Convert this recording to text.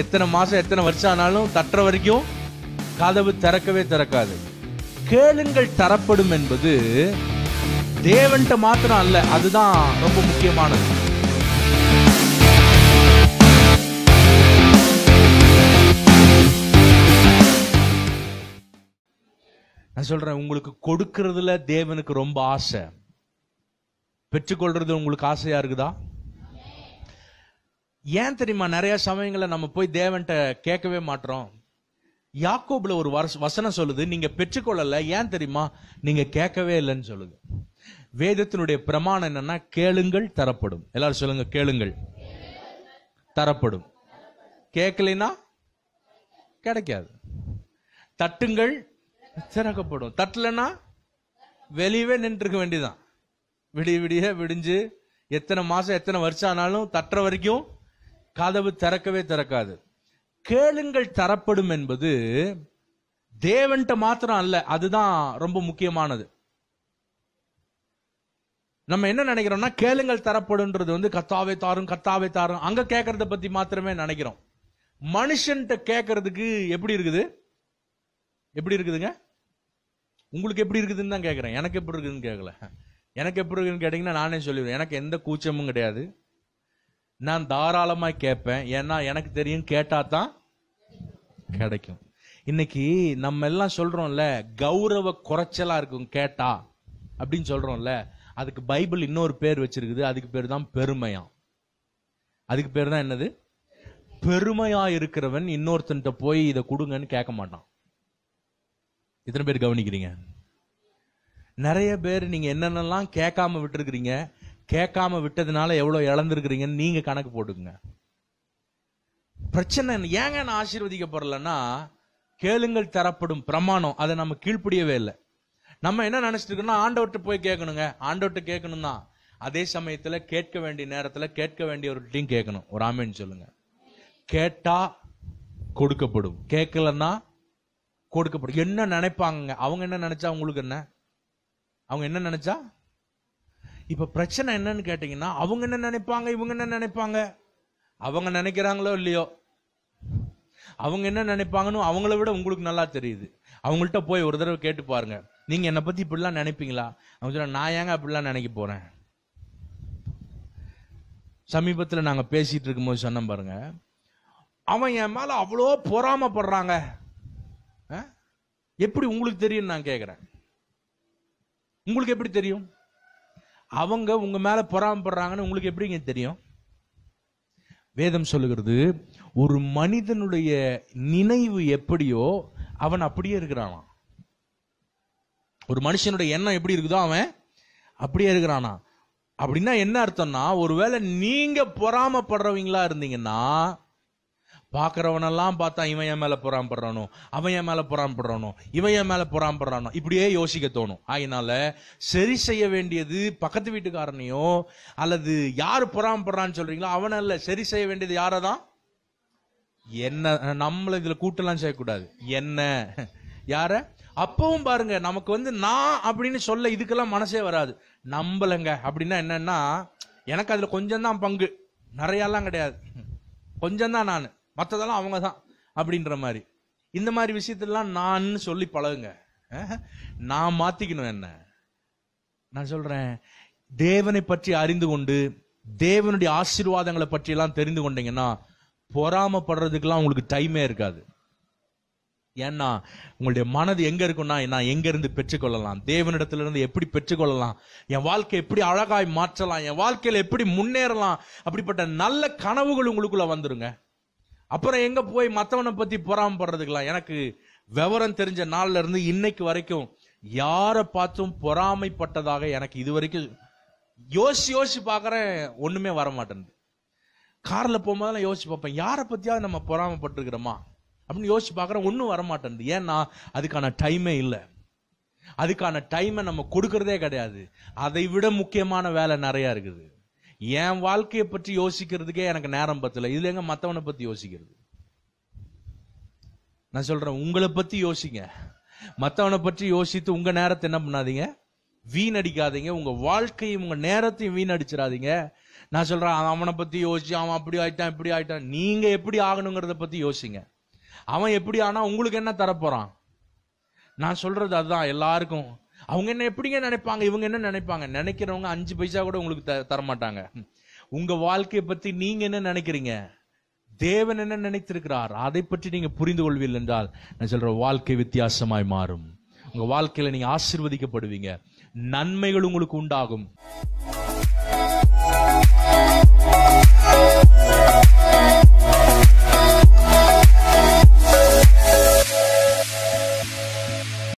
எத்தனை மாதம் எத்தனை வருஷம் ஆனாலும் தட்டுற வரைக்கும் கதவு திறக்கவே திறக்காது கேளுங்கள் தரப்படும் என்பது தேவன்ட்ட மாத்திரம் அல்ல அதுதான் ரொம்ப முக்கியமானது நான் சொல்றேன் உங்களுக்கு கொடுக்கறதுல தேவனுக்கு ரொம்ப ஆசை பெற்றுக்கொள்றது உங்களுக்கு ஆசையா இருக்குதா ஏன் தெரியுமா நிறைய சமயங்களை நம்ம போய் தேவன்கிட்ட கேட்கவே மாட்டோம் யாக்கோபுல ஒரு வசனம் சொல்லுது நீங்க பெற்றுக்கொள்ளல ஏன் தெரியுமா நீங்க கேட்கவே இல்லைன்னு சொல்லுது வேதத்தினுடைய பிரமாணம் என்னன்னா கேளுங்கள் தரப்படும் எல்லாரும் சொல்லுங்க கேளுங்கள் தரப்படும் கேட்கலைன்னா கிடைக்காது தட்டுங்கள் திறக்கப்படும் தட்டலைன்னா வெளியவே நின்றுருக்க வேண்டியதான் விடிய விடிய விடிஞ்சு எத்தனை மாசம் எத்தனை வருஷம் ஆனாலும் தட்டுற வரைக்கும் கதவு திறக்கவே திறக்காது கேளுங்கள் தரப்படும் என்பது தேவன்ட்ட மாத்திரம் அல்ல அதுதான் ரொம்ப முக்கியமானது நம்ம என்ன நினைக்கிறோம்னா கேளுங்கள் தரப்படுன்றது வந்து கத்தாவே தாரும் கத்தாவே தாரும் அங்க கேட்கறத பத்தி மாத்திரமே நினைக்கிறோம் மனுஷன்ட்ட கேட்கறதுக்கு எப்படி இருக்குது எப்படி இருக்குதுங்க உங்களுக்கு எப்படி இருக்குதுன்னு தான் கேட்குறேன் எனக்கு எப்படி இருக்குதுன்னு கேட்கல எனக்கு எப்படி இருக்குன்னு கேட்டீங்கன்னா நானே சொல்லிடுவேன் எனக்கு எந்த கூச்சமும் கிடையாது நான் தாராளமாக கேட்பேன் ஏன்னா எனக்கு தெரியும் கேட்டால் தான் கிடைக்கும் இன்னைக்கு நம்ம எல்லாம் சொல்கிறோம்ல கௌரவ குறைச்சலாக இருக்கும் கேட்டா அப்படின்னு சொல்கிறோம்ல அதுக்கு பைபிள் இன்னொரு பேர் வச்சிருக்குது அதுக்கு பேர் தான் பெருமையாம் அதுக்கு பேர் தான் என்னது பெருமையா இருக்கிறவன் இன்னொருத்தன்ட்ட போய் இதை கொடுங்கன்னு கேட்க மாட்டான் இத்தனை பேர் கவனிக்கிறீங்க நிறைய பேர் நீங்க என்னென்னலாம் கேட்காம விட்டுருக்கிறீங்க கேட்காம விட்டதுனால எவ்வளோ இழந்திருக்கிறீங்கன்னு நீங்க கணக்கு போட்டுக்குங்க பிரச்சனை ஏங்க நான் ஆசீர்வதிக்கப்படலன்னா கேளுங்கள் தரப்படும் பிரமாணம் அதை நம்ம கீழ்ப்படியவே இல்லை நம்ம என்ன நினைச்சிட்டு இருக்கோம்னா ஆண்டவர்கிட்ட போய் கேட்கணுங்க ஆண்டவர்கிட்ட கேட்கணும் தான் அதே சமயத்துல கேட்க வேண்டிய நேரத்துல கேட்க வேண்டியவர்கிட்டையும் கேட்கணும் ஒரு ஆமின்னு சொல்லுங்க கேட்டா கொடுக்கப்படும் கேட்கலன்னா கொடுக்கப்படும் என்ன நினைப்பாங்க அவங்க என்ன நினைச்சா உங்களுக்கு என்ன அவங்க என்ன நினைச்சா இப்போ பிரச்சனை என்னன்னு கேட்டிங்கன்னா அவங்க என்ன நினைப்பாங்க இவங்க என்ன நினைப்பாங்க அவங்க நினைக்கிறாங்களோ இல்லையோ அவங்க என்ன நினைப்பாங்கன்னு அவங்கள விட உங்களுக்கு நல்லா தெரியுது அவங்கள்ட்ட போய் ஒரு தடவை கேட்டு பாருங்க நீங்கள் என்னை பற்றி இப்படிலாம் நினைப்பீங்களா அவங்க சொல்ல நான் ஏங்க அப்படிலாம் நினைக்க போகிறேன் சமீபத்தில் நாங்கள் பேசிகிட்டு இருக்கும்போது சொன்னோம் பாருங்க அவன் என் மேலே அவ்வளோ பொறாமப்படுறாங்க எப்படி உங்களுக்கு தெரியும் நான் கேட்குறேன் உங்களுக்கு எப்படி தெரியும் அவங்க உங்க மேல பொறாமப்படுறாங்கன்னு உங்களுக்கு எப்படிங்க தெரியும் வேதம் சொல்லுகிறது ஒரு மனிதனுடைய நினைவு எப்படியோ அவன் அப்படியே இருக்கிறானா ஒரு மனுஷனுடைய எண்ணம் எப்படி இருக்குதோ அவன் அப்படியே இருக்கிறானா அப்படின்னா என்ன அர்த்தம்னா ஒருவேளை நீங்க பொறாமப்படுறவங்களா இருந்தீங்கன்னா பார்க்குறவனெல்லாம் பார்த்தா இவன் என் மேலே புறாம்படுறானோ அவன் என் மேலே புறாம்படுறானோ இவன் என் மேலே புறாம்படுறானோ இப்படியே யோசிக்க தோணும் அதனால சரி செய்ய வேண்டியது பக்கத்து வீட்டுக்காரனையோ அல்லது யார் புறாம்படுறான்னு சொல்கிறீங்களோ அவனை இல்லை சரி செய்ய வேண்டியது யாரை தான் என்ன நம்மளை இதில் கூட்டெல்லாம் செய்யக்கூடாது என்ன யார அப்பவும் பாருங்க நமக்கு வந்து நான் அப்படின்னு சொல்ல இதுக்கெல்லாம் மனசே வராது நம்பலங்க அப்படின்னா என்னன்னா எனக்கு அதில் கொஞ்சம் தான் பங்கு நிறையாலாம் கிடையாது கொஞ்சம் தான் நான் மற்றதெல்லாம் அவங்க தான் அப்படின்ற மாதிரி இந்த மாதிரி விஷயத்தெல்லாம் நான் சொல்லி பழகுங்க நான் மாத்திக்கணும் என்ன நான் சொல்றேன் தேவனை பற்றி அறிந்து கொண்டு தேவனுடைய ஆசீர்வாதங்களை பற்றி எல்லாம் தெரிந்து கொண்டீங்கன்னா பொறாமப்படுறதுக்கெல்லாம் உங்களுக்கு டைமே இருக்காது ஏன்னா உங்களுடைய மனது எங்க இருக்கும்னா நான் எங்க இருந்து பெற்றுக்கொள்ளலாம் தேவனிடத்துல இருந்து எப்படி பெற்றுக்கொள்ளலாம் என் வாழ்க்கை எப்படி அழகாய் மாற்றலாம் என் வாழ்க்கையில எப்படி முன்னேறலாம் அப்படிப்பட்ட நல்ல கனவுகள் உங்களுக்குள்ள வந்துருங்க அப்புறம் எங்க போய் மற்றவனை பத்தி பொறாமப்படுறதுக்கலாம் எனக்கு விவரம் தெரிஞ்ச நாள்ல இருந்து இன்னைக்கு வரைக்கும் யாரை பார்த்தும் பொறாமைப்பட்டதாக எனக்கு இது வரைக்கும் யோசி யோசி பார்க்குறேன் ஒண்ணுமே வர மாட்டேங்குது கார்ல போகும்போதெல்லாம் யோசிச்சு பார்ப்பேன் யாரை பத்தியாவது நம்ம பொறாமப்பட்டிருக்கிறோமா அப்படின்னு யோசிச்சு பார்க்குறேன் ஒன்றும் வர மாட்டேங்குது ஏன்னா அதுக்கான டைமே இல்லை அதுக்கான டைமை நம்ம கொடுக்கறதே கிடையாது அதை விட முக்கியமான வேலை நிறையா இருக்குது என் வாழ்க்கையை பற்றி யோசிக்கிறதுக்கே எனக்கு நேரம் பத்தல இதுல எங்க மற்றவனை பத்தி யோசிக்கிறது நான் சொல்றேன் உங்களை பத்தி யோசிங்க மற்றவனை பற்றி யோசித்து உங்க நேரத்தை என்ன பண்ணாதீங்க வீணடிக்காதீங்க உங்க வாழ்க்கையும் உங்க நேரத்தையும் வீணடிச்சிடாதீங்க நான் சொல்றேன் அவனை பத்தி யோசிச்சு அவன் அப்படி ஆயிட்டான் இப்படி ஆயிட்டான் நீங்க எப்படி ஆகணுங்கிறத பத்தி யோசிங்க அவன் எப்படி ஆனா உங்களுக்கு என்ன தரப்போறான் நான் சொல்றது அதுதான் எல்லாருக்கும் அவங்க என்ன எப்படிங்க நினைப்பாங்க இவங்க என்ன நினைப்பாங்க நினைக்கிறவங்க அஞ்சு பைசா கூட உங்களுக்கு த தரமாட்டாங்க உங்க வாழ்க்கையை பத்தி நீங்க என்ன நினைக்கிறீங்க தேவன் என்ன நினைத்திருக்கிறார் அதை பற்றி நீங்க புரிந்து கொள்வீர்கள் என்றால் நான் சொல்ற வாழ்க்கை வித்தியாசமாய் மாறும் உங்க வாழ்க்கையில நீங்க ஆசிர்வதிக்கப்படுவீங்க நன்மைகள் உங்களுக்கு உண்டாகும்